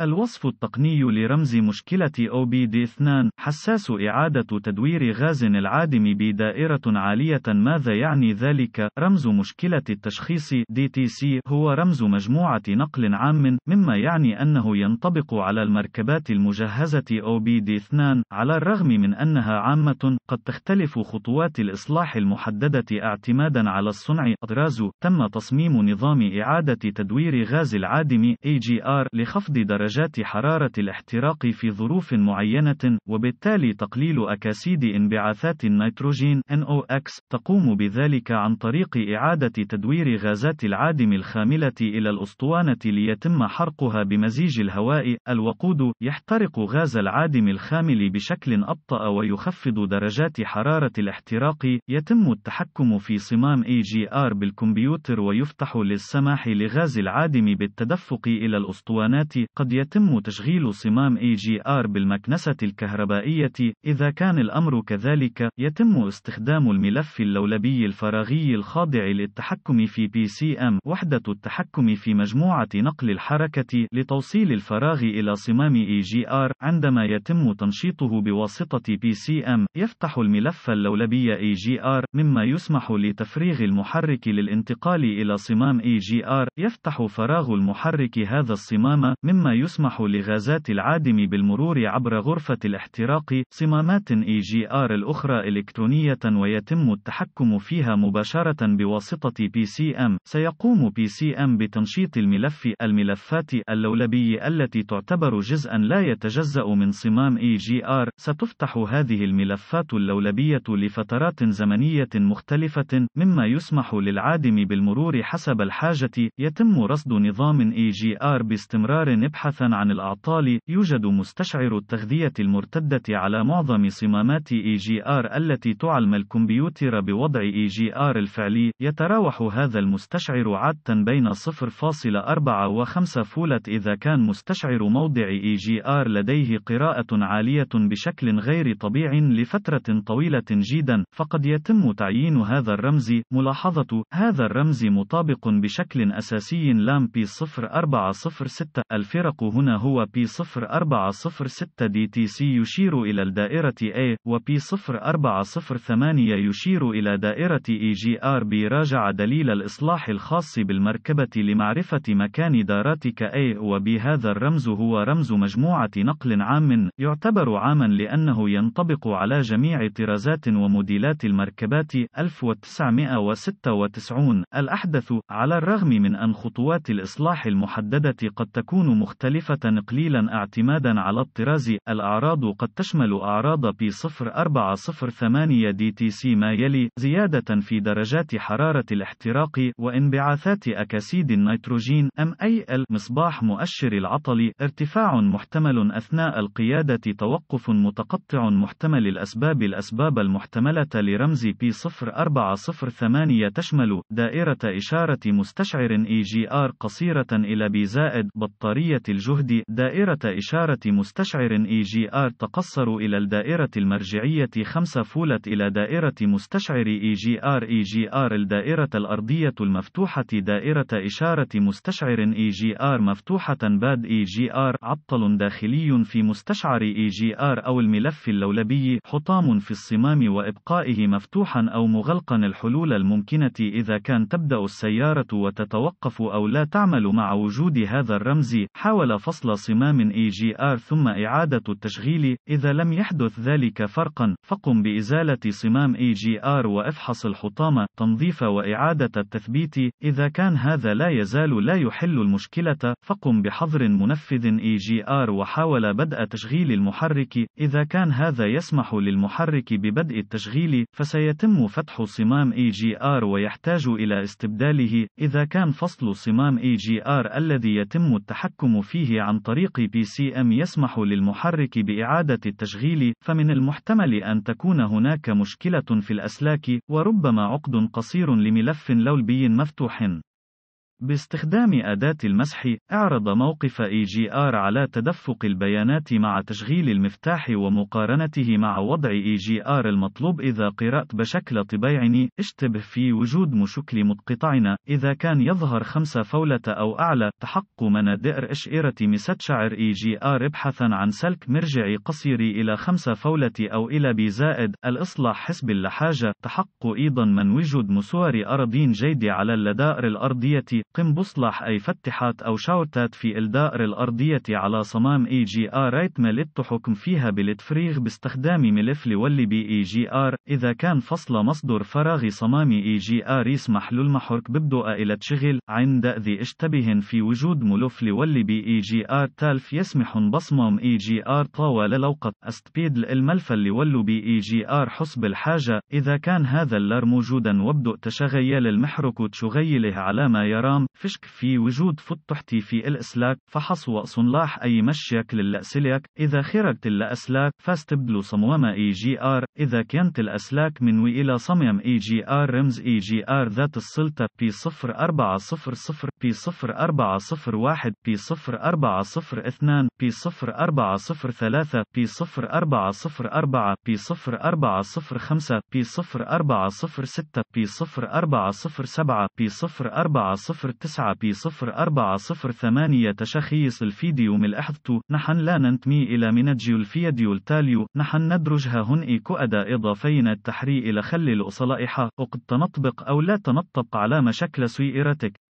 الوصف التقني لرمز مشكلة OBD2 حساس إعادة تدوير غاز العادم بدائرة عالية ماذا يعني ذلك؟ رمز مشكلة التشخيص DTC هو رمز مجموعة نقل عام مما يعني أنه ينطبق على المركبات المجهزة OBD2 على الرغم من أنها عامة قد تختلف خطوات الإصلاح المحددة اعتمادا على الصنع أدراز تم تصميم نظام إعادة تدوير غاز العادم AGR لخفض درجة درجات حرارة الاحتراق في ظروف معينة، وبالتالي تقليل أكاسيد انبعاثات النيتروجين NOx، تقوم بذلك عن طريق إعادة تدوير غازات العادم الخاملة إلى الأسطوانة ليتم حرقها بمزيج الهواء. الوقود يحترق غاز العادم الخامل بشكل أبطأ ويخفض درجات حرارة الاحتراق. يتم التحكم في صمام AGR بالكمبيوتر ويفتح للسماح لغاز العادم بالتدفق إلى الأسطوانات. قد يتم تشغيل صمام AGR بالمكنسة الكهربائية، إذا كان الأمر كذلك، يتم استخدام الملف اللولبي الفراغي الخاضع للتحكم في PCM وحدة التحكم في مجموعة نقل الحركة لتوصيل الفراغ إلى صمام AGR. عندما يتم تنشيطه بواسطة PCM، يفتح الملف اللولبي AGR، مما يسمح لتفريغ المحرك للانتقال إلى صمام AGR. يفتح فراغ المحرك هذا الصمام مما يسمح لغازات العادم بالمرور عبر غرفة الاحتراق صمامات اي جي ار الأخرى إلكترونية ويتم التحكم فيها مباشرة بواسطة بي سي ام سيقوم بي سي ام بتنشيط الملف الملفات اللولبي التي تعتبر جزءا لا يتجزأ من صمام اي جي ار ستفتح هذه الملفات اللولبية لفترات زمنية مختلفة مما يسمح للعادم بالمرور حسب الحاجة يتم رصد نظام اي جي ار باستمرار نبحث بحثا عن الأعطال، يوجد مستشعر التغذية المرتدة على معظم صمامات EGR التي تعلم الكمبيوتر بوضع EGR الفعلي، يتراوح هذا المستشعر عادة بين 0.4 و 5 فولت إذا كان مستشعر موضع EGR لديه قراءة عالية بشكل غير طبيعي لفترة طويلة جدا، فقد يتم تعيين هذا الرمز، ملاحظة، هذا الرمز مطابق بشكل أساسي لامبي 0406 الفرق هنا هو P0406 DTC يشير إلى الدائرة A و P0408 يشير إلى دائرة EGRB راجع دليل الإصلاح الخاص بالمركبة لمعرفة مكان داراتك A وبهذا الرمز هو رمز مجموعة نقل عام يعتبر عاما لأنه ينطبق على جميع طرازات وموديلات المركبات 1996 الأحدث على الرغم من أن خطوات الإصلاح المحددة قد تكون مختلفة مختلفة قليلا اعتمادا على الطراز. الأعراض قد تشمل أعراض P0408 DTC ما يلي: زيادة في درجات حرارة الاحتراق وانبعاثات أكاسيد النيتروجين MAL مصباح مؤشر العطل، ارتفاع محتمل أثناء القيادة توقف متقطع محتمل الأسباب الأسباب المحتملة لرمز P0408 تشمل دائرة إشارة مستشعر EGR قصيرة إلى B زائد بطارية الجهد دائرة إشارة مستشعر اي جي ار تقصر إلى الدائرة المرجعية 5 فولت إلى دائرة مستشعر اي جي ار اي جي ار الدائرة الأرضية المفتوحة دائرة إشارة مستشعر اي جي ار مفتوحة باد اي جي ار عطل داخلي في مستشعر اي جي ار أو الملف اللولبي حطام في الصمام وإبقائه مفتوحا أو مغلقا الحلول الممكنة إذا كان تبدأ السيارة وتتوقف أو لا تعمل مع وجود هذا الرمز حاول أول فصل صمام EGR ثم إعادة التشغيل، إذا لم يحدث ذلك فرقًا، فقم بإزالة صمام EGR وافحص الحطام، تنظيف وإعادة التثبيت، إذا كان هذا لا يزال لا يحل المشكلة، فقم بحظر منفذ EGR وحاول بدء تشغيل المحرك، إذا كان هذا يسمح للمحرك ببدء التشغيل، فسيتم فتح صمام EGR ويحتاج إلى استبداله، إذا كان فصل صمام EGR الذي يتم التحكم فيه فيه عن طريق بي سي ام يسمح للمحرك بإعادة التشغيل، فمن المحتمل أن تكون هناك مشكلة في الأسلاك، وربما عقد قصير لملف لولبي مفتوح. باستخدام أداة المسح، اعرض موقف EGR على تدفق البيانات مع تشغيل المفتاح ومقارنته مع وضع EGR المطلوب إذا قرأت بشكل طبيعي، اشتبه في وجود مشكل متقطعنا، إذا كان يظهر خمسة فولة أو أعلى، تحقق منادئر أشئرة مستشعر EGR ابحثا عن سلك مرجعي قصيري إلى خمسة فولة أو إلى بي زائد، الإصلاح حسب اللحاجة، تحقق أيضا من وجود مسور أرضين جيدة على اللدائر الأرضية، قم بصلح أي فتحات أو شاورتات في الدائرة الأرضية على صمام اي جي ار ريت ملت تحكم فيها بالتفريغ باستخدام ملف لولي بي اي جي ار إذا كان فصل مصدر فراغ صمام اي جي ار يسمح للمحرك ببدء إلى تشغل عند ذي اشتبه في وجود ملف لولي بي اي جي ار تالف يسمح بصمام اي جي ار طوال لوقت استبيد الملف اللي ولو بي اي جي ار حسب الحاجة إذا كان هذا اللر موجودا وابدأ تشغيل المحرك تشغيله على ما يرام النظام فشك في وجود فتحتي تحتي في الأسلاك فحص وصنلاح أي مشيك للأسلاك إذا خرجت الأسلاك فاستبدلوا صموام إي جي آر إذا كانت الأسلاك من وإلى صميم إي جي آر رمز إي جي آر ذات السلطة بي 0400 بي 0401 بي 0402 بي 0403 بي 0404 بي 0405 بي 0406 بي 0407 بي 04 09 p بي تشخيص الفيديو من الأحدث نحن لا ننتمي إلى منجي الفيديو التاليو نحن ندرجها هن كؤدا اضافينا التحري إلى خل الأصلائحة وقد تنطبق أو لا تنطبق على مشكل سويرتك